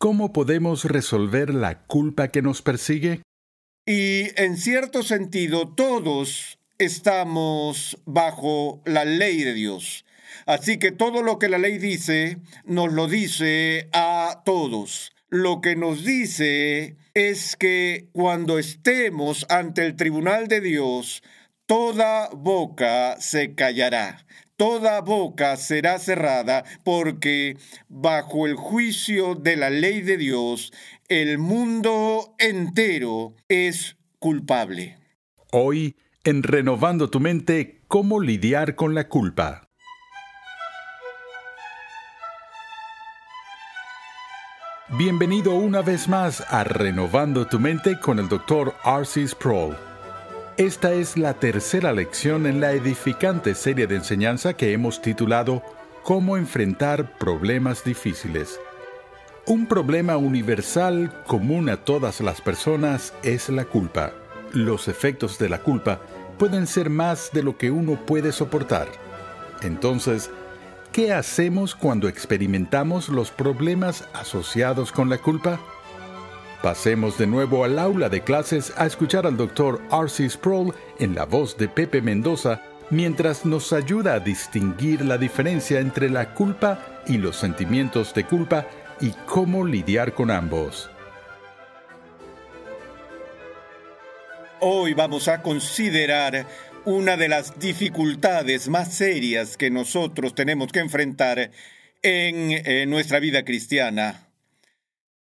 ¿Cómo podemos resolver la culpa que nos persigue? Y en cierto sentido, todos estamos bajo la ley de Dios. Así que todo lo que la ley dice, nos lo dice a todos. Lo que nos dice es que cuando estemos ante el tribunal de Dios, toda boca se callará toda boca será cerrada, porque bajo el juicio de la ley de Dios, el mundo entero es culpable. Hoy, en Renovando tu mente, ¿cómo lidiar con la culpa? Bienvenido una vez más a Renovando tu mente con el Dr. Arcis Sproul. Esta es la tercera lección en la edificante serie de enseñanza que hemos titulado Cómo enfrentar problemas difíciles. Un problema universal común a todas las personas es la culpa. Los efectos de la culpa pueden ser más de lo que uno puede soportar. Entonces, ¿qué hacemos cuando experimentamos los problemas asociados con la culpa? Pasemos de nuevo al aula de clases a escuchar al doctor R.C. Sproul en la voz de Pepe Mendoza mientras nos ayuda a distinguir la diferencia entre la culpa y los sentimientos de culpa y cómo lidiar con ambos. Hoy vamos a considerar una de las dificultades más serias que nosotros tenemos que enfrentar en eh, nuestra vida cristiana,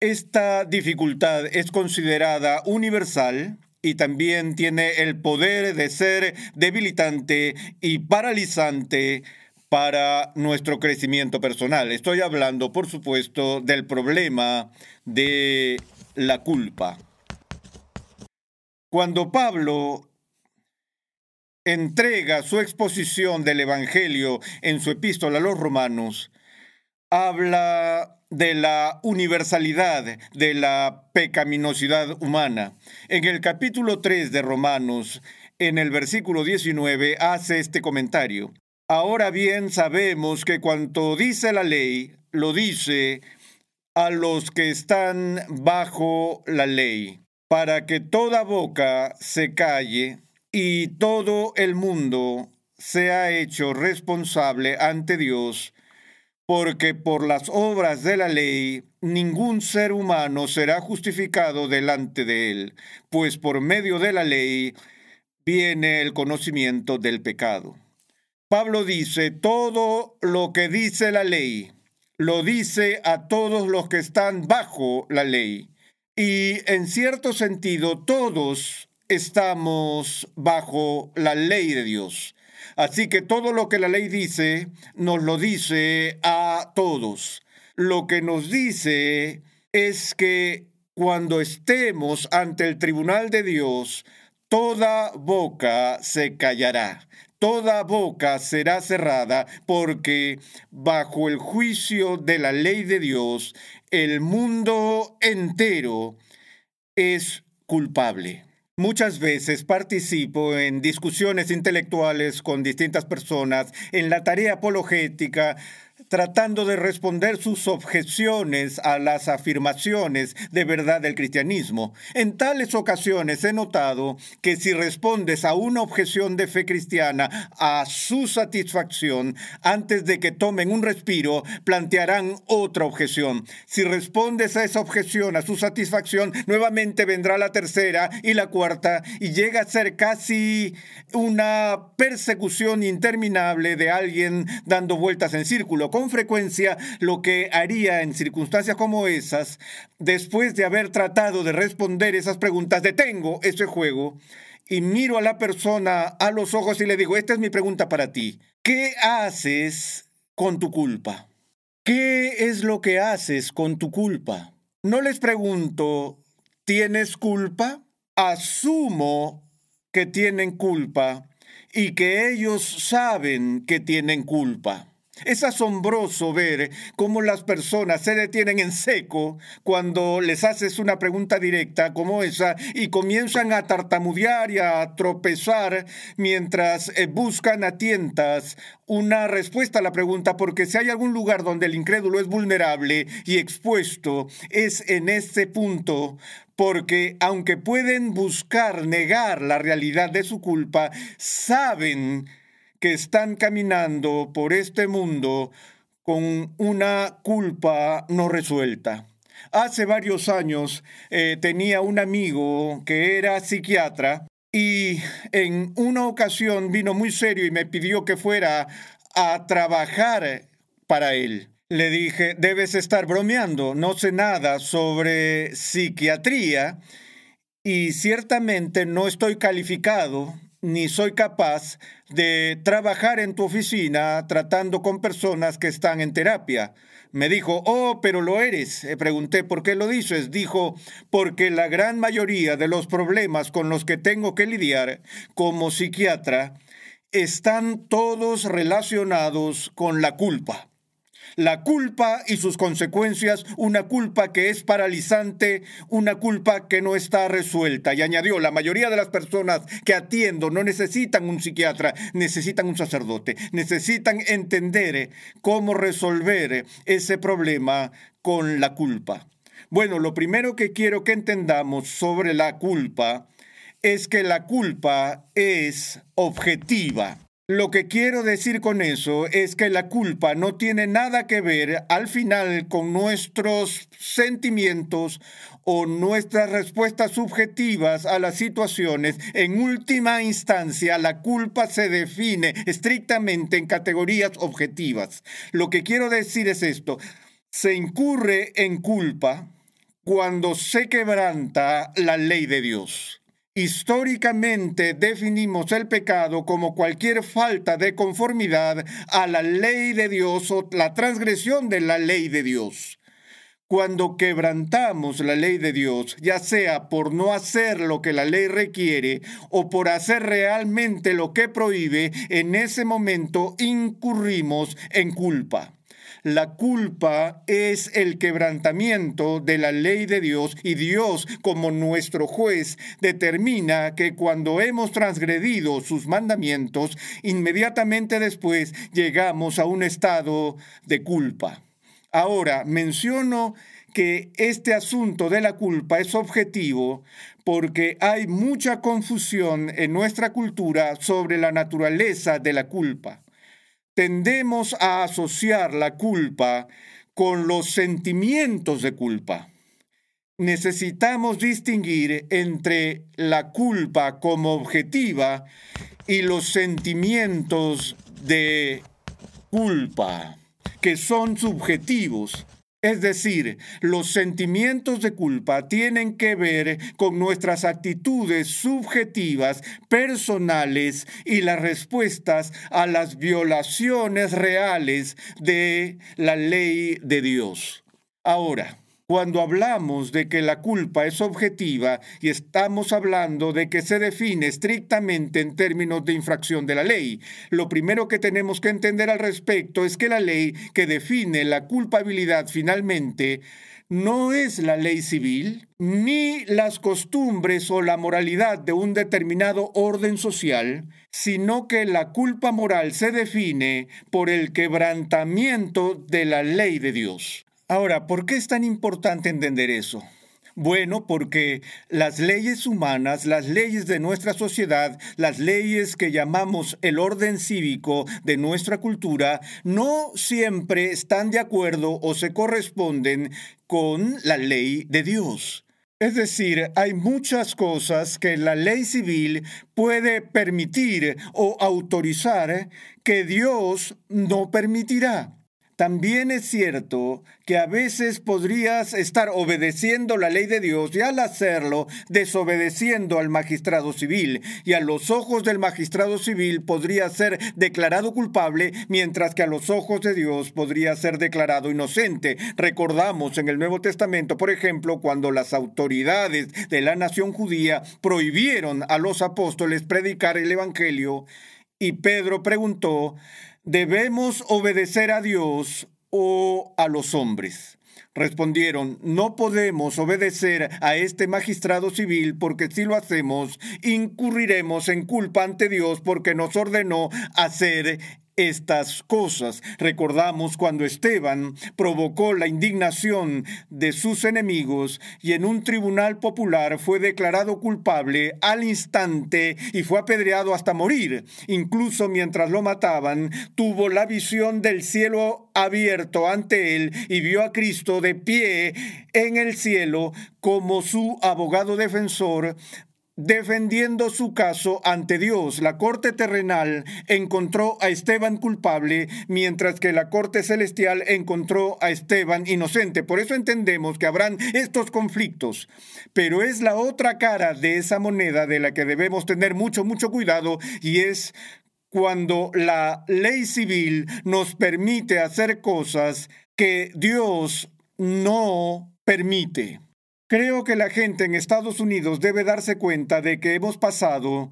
esta dificultad es considerada universal y también tiene el poder de ser debilitante y paralizante para nuestro crecimiento personal. Estoy hablando, por supuesto, del problema de la culpa. Cuando Pablo entrega su exposición del Evangelio en su epístola a los romanos, habla de la universalidad de la pecaminosidad humana. En el capítulo 3 de Romanos, en el versículo 19, hace este comentario. Ahora bien sabemos que cuanto dice la ley, lo dice a los que están bajo la ley, para que toda boca se calle y todo el mundo sea hecho responsable ante Dios porque por las obras de la ley ningún ser humano será justificado delante de él, pues por medio de la ley viene el conocimiento del pecado. Pablo dice, todo lo que dice la ley, lo dice a todos los que están bajo la ley. Y en cierto sentido, todos estamos bajo la ley de Dios. Así que todo lo que la ley dice, nos lo dice a todos. Lo que nos dice es que cuando estemos ante el tribunal de Dios, toda boca se callará, toda boca será cerrada, porque bajo el juicio de la ley de Dios, el mundo entero es culpable. Muchas veces participo en discusiones intelectuales con distintas personas en la tarea apologética tratando de responder sus objeciones a las afirmaciones de verdad del cristianismo. En tales ocasiones he notado que si respondes a una objeción de fe cristiana a su satisfacción, antes de que tomen un respiro, plantearán otra objeción. Si respondes a esa objeción a su satisfacción, nuevamente vendrá la tercera y la cuarta y llega a ser casi una persecución interminable de alguien dando vueltas en círculo, frecuencia lo que haría en circunstancias como esas, después de haber tratado de responder esas preguntas, detengo ese juego y miro a la persona a los ojos y le digo, esta es mi pregunta para ti. ¿Qué haces con tu culpa? ¿Qué es lo que haces con tu culpa? No les pregunto, ¿tienes culpa? Asumo que tienen culpa y que ellos saben que tienen culpa. Es asombroso ver cómo las personas se detienen en seco cuando les haces una pregunta directa como esa y comienzan a tartamudear y a tropezar mientras eh, buscan a tientas una respuesta a la pregunta, porque si hay algún lugar donde el incrédulo es vulnerable y expuesto, es en este punto, porque aunque pueden buscar negar la realidad de su culpa, saben que están caminando por este mundo con una culpa no resuelta. Hace varios años eh, tenía un amigo que era psiquiatra y en una ocasión vino muy serio y me pidió que fuera a trabajar para él. Le dije, debes estar bromeando, no sé nada sobre psiquiatría y ciertamente no estoy calificado ni soy capaz de trabajar en tu oficina tratando con personas que están en terapia. Me dijo, oh, pero lo eres. Eh, pregunté, ¿por qué lo dices? Dijo, porque la gran mayoría de los problemas con los que tengo que lidiar como psiquiatra están todos relacionados con la culpa la culpa y sus consecuencias, una culpa que es paralizante, una culpa que no está resuelta. Y añadió, la mayoría de las personas que atiendo no necesitan un psiquiatra, necesitan un sacerdote, necesitan entender eh, cómo resolver eh, ese problema con la culpa. Bueno, lo primero que quiero que entendamos sobre la culpa es que la culpa es objetiva. Lo que quiero decir con eso es que la culpa no tiene nada que ver al final con nuestros sentimientos o nuestras respuestas subjetivas a las situaciones. En última instancia, la culpa se define estrictamente en categorías objetivas. Lo que quiero decir es esto. Se incurre en culpa cuando se quebranta la ley de Dios. Históricamente definimos el pecado como cualquier falta de conformidad a la ley de Dios o la transgresión de la ley de Dios. Cuando quebrantamos la ley de Dios, ya sea por no hacer lo que la ley requiere o por hacer realmente lo que prohíbe, en ese momento incurrimos en culpa. La culpa es el quebrantamiento de la ley de Dios y Dios, como nuestro juez, determina que cuando hemos transgredido sus mandamientos, inmediatamente después llegamos a un estado de culpa. Ahora, menciono que este asunto de la culpa es objetivo porque hay mucha confusión en nuestra cultura sobre la naturaleza de la culpa tendemos a asociar la culpa con los sentimientos de culpa. Necesitamos distinguir entre la culpa como objetiva y los sentimientos de culpa, que son subjetivos es decir, los sentimientos de culpa tienen que ver con nuestras actitudes subjetivas, personales y las respuestas a las violaciones reales de la ley de Dios. Ahora, cuando hablamos de que la culpa es objetiva y estamos hablando de que se define estrictamente en términos de infracción de la ley, lo primero que tenemos que entender al respecto es que la ley que define la culpabilidad finalmente no es la ley civil, ni las costumbres o la moralidad de un determinado orden social, sino que la culpa moral se define por el quebrantamiento de la ley de Dios. Ahora, ¿por qué es tan importante entender eso? Bueno, porque las leyes humanas, las leyes de nuestra sociedad, las leyes que llamamos el orden cívico de nuestra cultura, no siempre están de acuerdo o se corresponden con la ley de Dios. Es decir, hay muchas cosas que la ley civil puede permitir o autorizar que Dios no permitirá. También es cierto que a veces podrías estar obedeciendo la ley de Dios y al hacerlo desobedeciendo al magistrado civil y a los ojos del magistrado civil podría ser declarado culpable mientras que a los ojos de Dios podría ser declarado inocente. Recordamos en el Nuevo Testamento, por ejemplo, cuando las autoridades de la nación judía prohibieron a los apóstoles predicar el Evangelio y Pedro preguntó, ¿Debemos obedecer a Dios o a los hombres? Respondieron, no podemos obedecer a este magistrado civil porque si lo hacemos, incurriremos en culpa ante Dios porque nos ordenó hacer estas cosas recordamos cuando Esteban provocó la indignación de sus enemigos y en un tribunal popular fue declarado culpable al instante y fue apedreado hasta morir. Incluso mientras lo mataban, tuvo la visión del cielo abierto ante él y vio a Cristo de pie en el cielo como su abogado defensor Defendiendo su caso ante Dios, la Corte terrenal encontró a Esteban culpable, mientras que la Corte celestial encontró a Esteban inocente. Por eso entendemos que habrán estos conflictos. Pero es la otra cara de esa moneda de la que debemos tener mucho, mucho cuidado y es cuando la ley civil nos permite hacer cosas que Dios no permite. Creo que la gente en Estados Unidos debe darse cuenta de que hemos pasado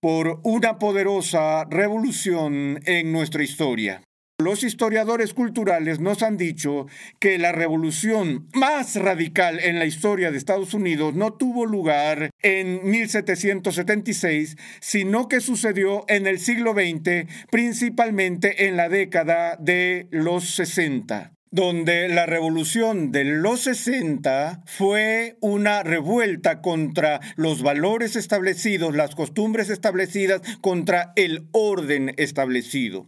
por una poderosa revolución en nuestra historia. Los historiadores culturales nos han dicho que la revolución más radical en la historia de Estados Unidos no tuvo lugar en 1776, sino que sucedió en el siglo XX, principalmente en la década de los 60 donde la revolución de los 60 fue una revuelta contra los valores establecidos, las costumbres establecidas, contra el orden establecido.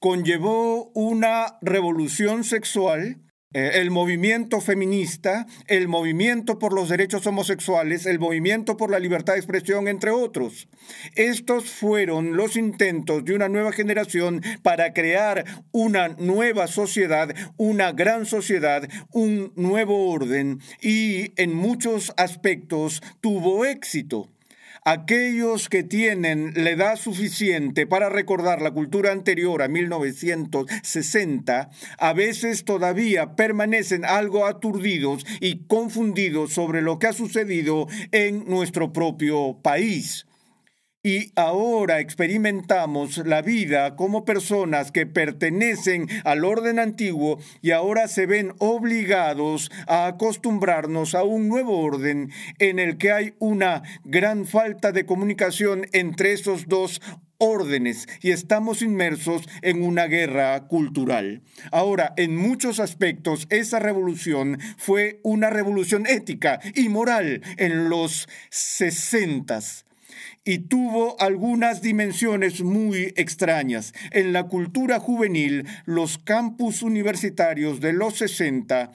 Conllevó una revolución sexual eh, el movimiento feminista, el movimiento por los derechos homosexuales, el movimiento por la libertad de expresión, entre otros. Estos fueron los intentos de una nueva generación para crear una nueva sociedad, una gran sociedad, un nuevo orden y en muchos aspectos tuvo éxito. Aquellos que tienen la edad suficiente para recordar la cultura anterior a 1960, a veces todavía permanecen algo aturdidos y confundidos sobre lo que ha sucedido en nuestro propio país. Y ahora experimentamos la vida como personas que pertenecen al orden antiguo y ahora se ven obligados a acostumbrarnos a un nuevo orden en el que hay una gran falta de comunicación entre esos dos órdenes y estamos inmersos en una guerra cultural. Ahora, en muchos aspectos, esa revolución fue una revolución ética y moral en los sesentas y tuvo algunas dimensiones muy extrañas. En la cultura juvenil, los campus universitarios de los 60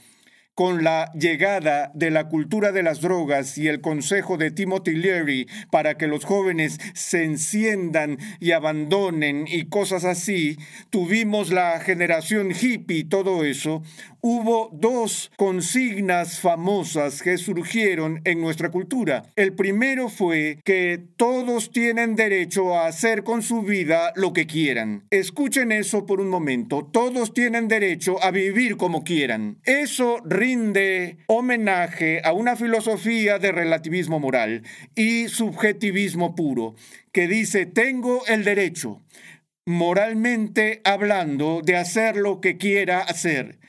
con la llegada de la cultura de las drogas y el consejo de Timothy Leary para que los jóvenes se enciendan y abandonen y cosas así, tuvimos la generación hippie y todo eso, hubo dos consignas famosas que surgieron en nuestra cultura. El primero fue que todos tienen derecho a hacer con su vida lo que quieran. Escuchen eso por un momento. Todos tienen derecho a vivir como quieran. Eso de homenaje a una filosofía de relativismo moral y subjetivismo puro que dice, tengo el derecho, moralmente hablando, de hacer lo que quiera hacer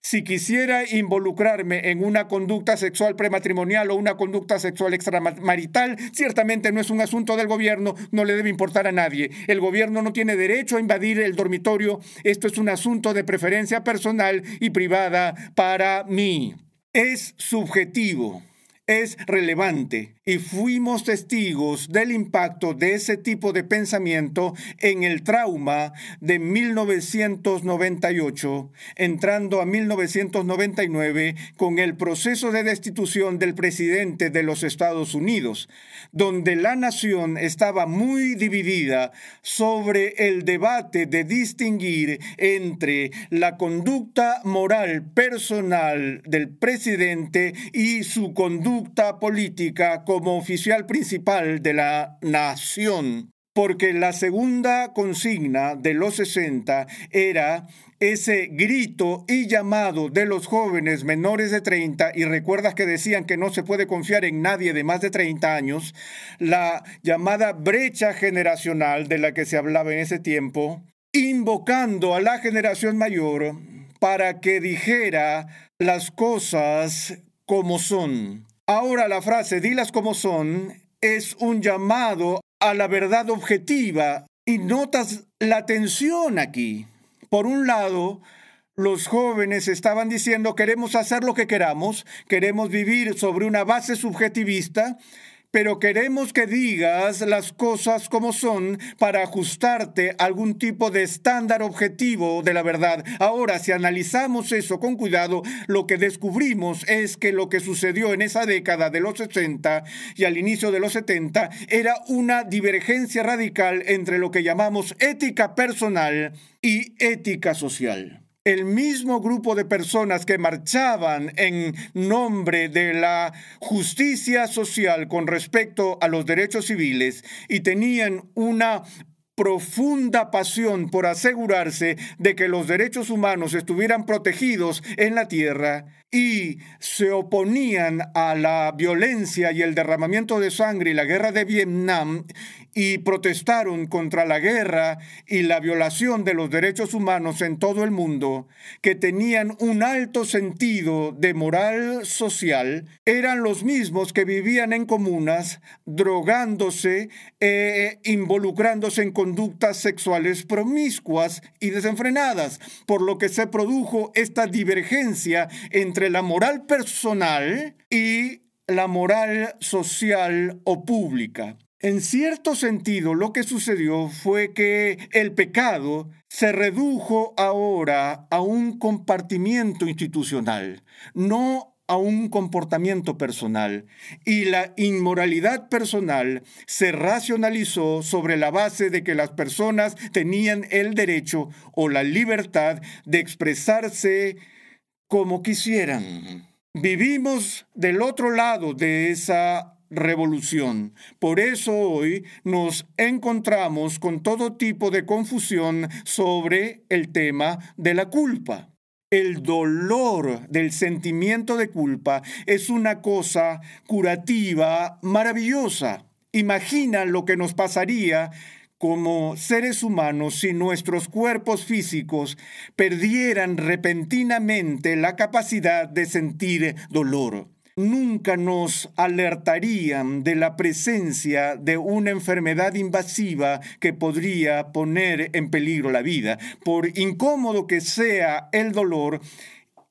si quisiera involucrarme en una conducta sexual prematrimonial o una conducta sexual extramarital, ciertamente no es un asunto del gobierno, no le debe importar a nadie. El gobierno no tiene derecho a invadir el dormitorio, esto es un asunto de preferencia personal y privada para mí. Es subjetivo es relevante y fuimos testigos del impacto de ese tipo de pensamiento en el trauma de 1998, entrando a 1999 con el proceso de destitución del presidente de los Estados Unidos, donde la nación estaba muy dividida sobre el debate de distinguir entre la conducta moral personal del presidente y su conducta política como oficial principal de la nación, porque la segunda consigna de los 60 era ese grito y llamado de los jóvenes menores de 30, y recuerdas que decían que no se puede confiar en nadie de más de 30 años, la llamada brecha generacional de la que se hablaba en ese tiempo, invocando a la generación mayor para que dijera las cosas como son. Ahora la frase dilas como son es un llamado a la verdad objetiva y notas la tensión aquí. Por un lado, los jóvenes estaban diciendo queremos hacer lo que queramos, queremos vivir sobre una base subjetivista pero queremos que digas las cosas como son para ajustarte a algún tipo de estándar objetivo de la verdad. Ahora, si analizamos eso con cuidado, lo que descubrimos es que lo que sucedió en esa década de los 60 y al inicio de los 70 era una divergencia radical entre lo que llamamos ética personal y ética social el mismo grupo de personas que marchaban en nombre de la justicia social con respecto a los derechos civiles y tenían una profunda pasión por asegurarse de que los derechos humanos estuvieran protegidos en la tierra y se oponían a la violencia y el derramamiento de sangre y la guerra de Vietnam y protestaron contra la guerra y la violación de los derechos humanos en todo el mundo, que tenían un alto sentido de moral social, eran los mismos que vivían en comunas, drogándose e involucrándose en conductas sexuales promiscuas y desenfrenadas, por lo que se produjo esta divergencia entre la moral personal y la moral social o pública. En cierto sentido, lo que sucedió fue que el pecado se redujo ahora a un compartimiento institucional, no a un comportamiento personal, y la inmoralidad personal se racionalizó sobre la base de que las personas tenían el derecho o la libertad de expresarse como quisieran. Vivimos del otro lado de esa revolución. Por eso hoy nos encontramos con todo tipo de confusión sobre el tema de la culpa. El dolor del sentimiento de culpa es una cosa curativa, maravillosa. Imagina lo que nos pasaría como seres humanos si nuestros cuerpos físicos perdieran repentinamente la capacidad de sentir dolor nunca nos alertarían de la presencia de una enfermedad invasiva que podría poner en peligro la vida. Por incómodo que sea el dolor,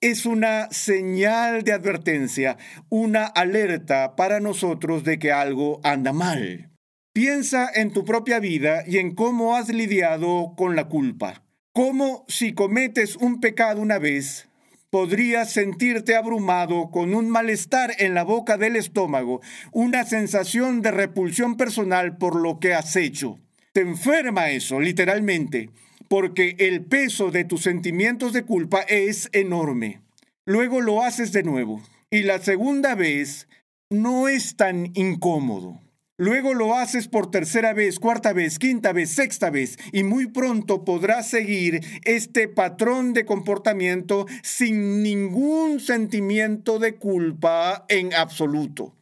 es una señal de advertencia, una alerta para nosotros de que algo anda mal. Piensa en tu propia vida y en cómo has lidiado con la culpa. Cómo si cometes un pecado una vez, podrías sentirte abrumado con un malestar en la boca del estómago, una sensación de repulsión personal por lo que has hecho. Te enferma eso, literalmente, porque el peso de tus sentimientos de culpa es enorme. Luego lo haces de nuevo y la segunda vez no es tan incómodo. Luego lo haces por tercera vez, cuarta vez, quinta vez, sexta vez y muy pronto podrás seguir este patrón de comportamiento sin ningún sentimiento de culpa en absoluto.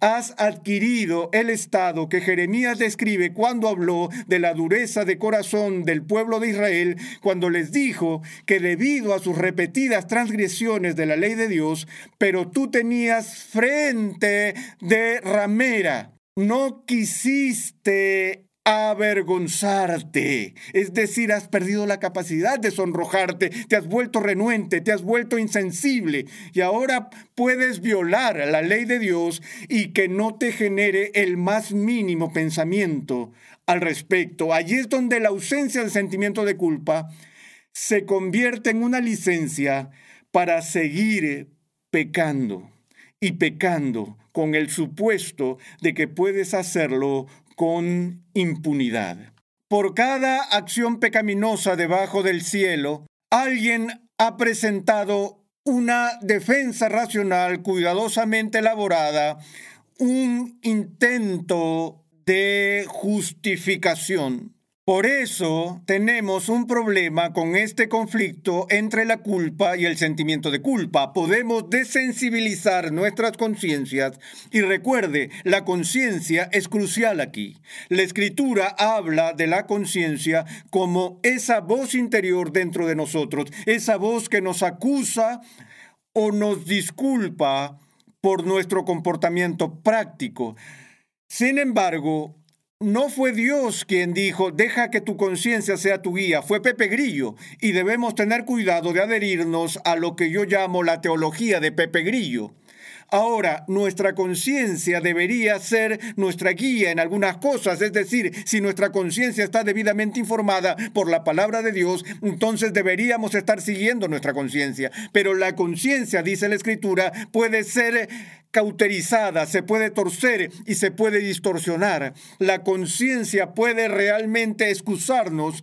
Has adquirido el estado que Jeremías describe cuando habló de la dureza de corazón del pueblo de Israel, cuando les dijo que debido a sus repetidas transgresiones de la ley de Dios, pero tú tenías frente de ramera no quisiste avergonzarte. Es decir, has perdido la capacidad de sonrojarte, te has vuelto renuente, te has vuelto insensible y ahora puedes violar la ley de Dios y que no te genere el más mínimo pensamiento al respecto. Allí es donde la ausencia del sentimiento de culpa se convierte en una licencia para seguir pecando y pecando con el supuesto de que puedes hacerlo con impunidad. Por cada acción pecaminosa debajo del cielo, alguien ha presentado una defensa racional cuidadosamente elaborada, un intento de justificación. Por eso tenemos un problema con este conflicto entre la culpa y el sentimiento de culpa. Podemos desensibilizar nuestras conciencias y recuerde, la conciencia es crucial aquí. La escritura habla de la conciencia como esa voz interior dentro de nosotros, esa voz que nos acusa o nos disculpa por nuestro comportamiento práctico. Sin embargo, no fue Dios quien dijo, deja que tu conciencia sea tu guía, fue Pepe Grillo, y debemos tener cuidado de adherirnos a lo que yo llamo la teología de Pepe Grillo. Ahora, nuestra conciencia debería ser nuestra guía en algunas cosas, es decir, si nuestra conciencia está debidamente informada por la palabra de Dios, entonces deberíamos estar siguiendo nuestra conciencia. Pero la conciencia, dice la Escritura, puede ser cauterizada, se puede torcer y se puede distorsionar. La conciencia puede realmente excusarnos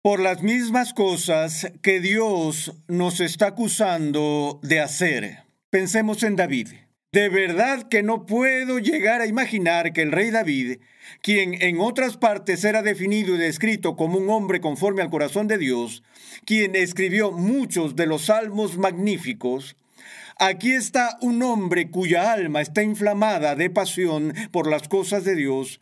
por las mismas cosas que Dios nos está acusando de hacer. Pensemos en David. De verdad que no puedo llegar a imaginar que el rey David, quien en otras partes era definido y descrito como un hombre conforme al corazón de Dios, quien escribió muchos de los salmos magníficos, Aquí está un hombre cuya alma está inflamada de pasión por las cosas de Dios,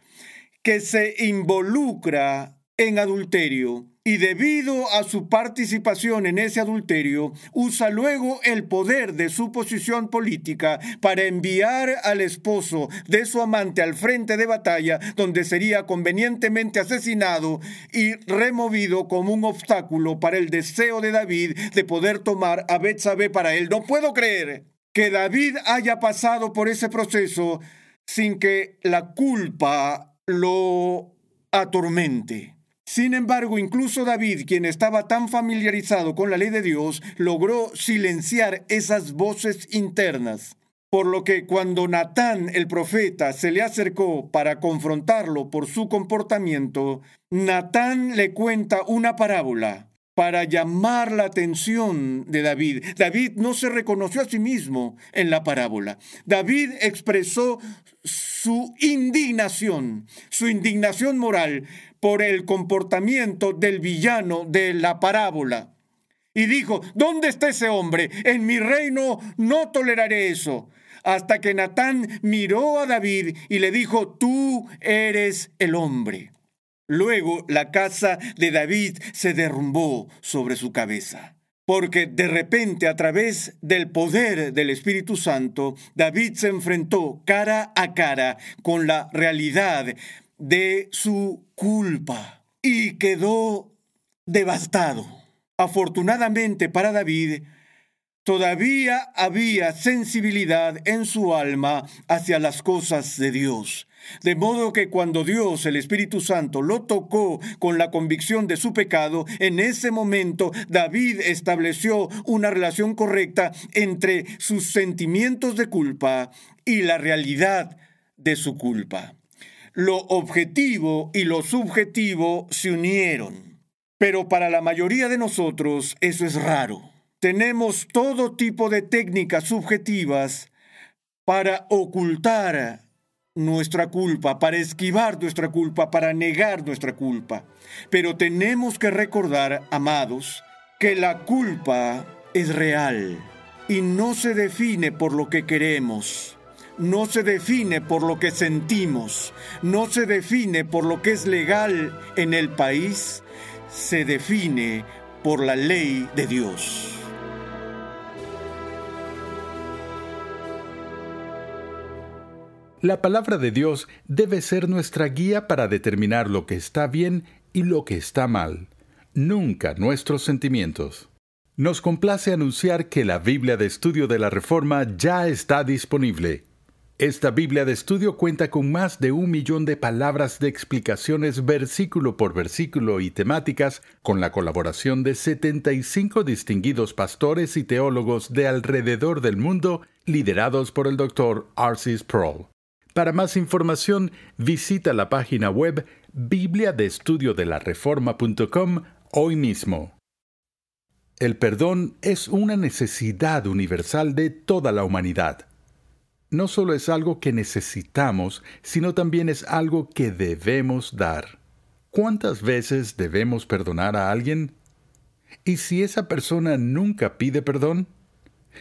que se involucra en adulterio y debido a su participación en ese adulterio, usa luego el poder de su posición política para enviar al esposo de su amante al frente de batalla, donde sería convenientemente asesinado y removido como un obstáculo para el deseo de David de poder tomar a Betsabé para él. No puedo creer que David haya pasado por ese proceso sin que la culpa lo atormente. Sin embargo, incluso David, quien estaba tan familiarizado con la ley de Dios, logró silenciar esas voces internas. Por lo que cuando Natán el profeta se le acercó para confrontarlo por su comportamiento, Natán le cuenta una parábola para llamar la atención de David. David no se reconoció a sí mismo en la parábola. David expresó su indignación, su indignación moral por el comportamiento del villano de la parábola. Y dijo, ¿dónde está ese hombre? En mi reino no toleraré eso. Hasta que Natán miró a David y le dijo, tú eres el hombre. Luego la casa de David se derrumbó sobre su cabeza. Porque de repente a través del poder del Espíritu Santo, David se enfrentó cara a cara con la realidad de su culpa y quedó devastado. Afortunadamente para David, todavía había sensibilidad en su alma hacia las cosas de Dios de modo que cuando Dios, el Espíritu Santo, lo tocó con la convicción de su pecado, en ese momento David estableció una relación correcta entre sus sentimientos de culpa y la realidad de su culpa. Lo objetivo y lo subjetivo se unieron. Pero para la mayoría de nosotros eso es raro. Tenemos todo tipo de técnicas subjetivas para ocultar nuestra culpa, para esquivar nuestra culpa, para negar nuestra culpa. Pero tenemos que recordar, amados, que la culpa es real y no se define por lo que queremos, no se define por lo que sentimos, no se define por lo que es legal en el país, se define por la ley de Dios. La palabra de Dios debe ser nuestra guía para determinar lo que está bien y lo que está mal, nunca nuestros sentimientos. Nos complace anunciar que la Biblia de Estudio de la Reforma ya está disponible. Esta Biblia de Estudio cuenta con más de un millón de palabras de explicaciones versículo por versículo y temáticas, con la colaboración de 75 distinguidos pastores y teólogos de alrededor del mundo, liderados por el Dr. Arcis Prowl. Para más información, visita la página web biblia-de-estudio-de-la-reforma.com hoy mismo. El perdón es una necesidad universal de toda la humanidad. No solo es algo que necesitamos, sino también es algo que debemos dar. ¿Cuántas veces debemos perdonar a alguien? ¿Y si esa persona nunca pide perdón?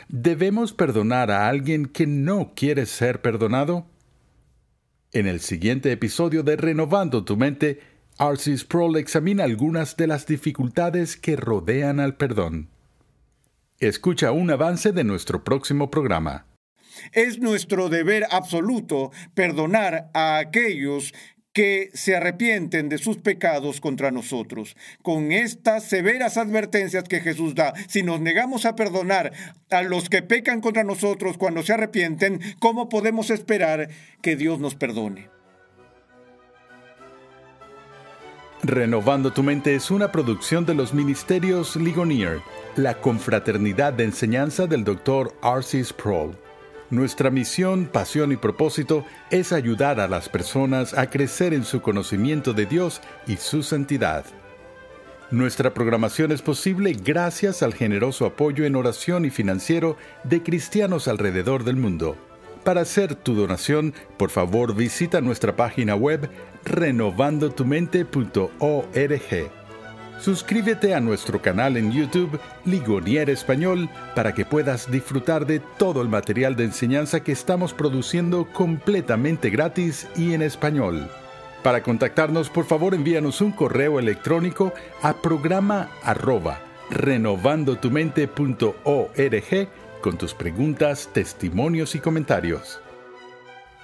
¿Debemos perdonar a alguien que no quiere ser perdonado? En el siguiente episodio de Renovando tu Mente, Arcis Sproul examina algunas de las dificultades que rodean al perdón. Escucha un avance de nuestro próximo programa. Es nuestro deber absoluto perdonar a aquellos que se arrepienten de sus pecados contra nosotros. Con estas severas advertencias que Jesús da, si nos negamos a perdonar a los que pecan contra nosotros cuando se arrepienten, ¿cómo podemos esperar que Dios nos perdone? Renovando tu mente es una producción de los ministerios Ligonier, la confraternidad de enseñanza del doctor Arcis Sproul. Nuestra misión, pasión y propósito es ayudar a las personas a crecer en su conocimiento de Dios y su santidad. Nuestra programación es posible gracias al generoso apoyo en oración y financiero de cristianos alrededor del mundo. Para hacer tu donación, por favor visita nuestra página web renovandotumente.org. Suscríbete a nuestro canal en YouTube Ligonier Español para que puedas disfrutar de todo el material de enseñanza que estamos produciendo completamente gratis y en español. Para contactarnos, por favor, envíanos un correo electrónico a programa arroba renovandotumente.org con tus preguntas, testimonios y comentarios.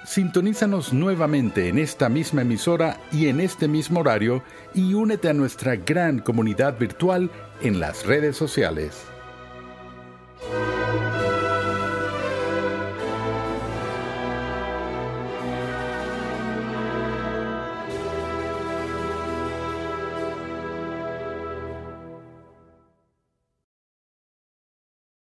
Sintonízanos nuevamente en esta misma emisora y en este mismo horario y únete a nuestra gran comunidad virtual en las redes sociales.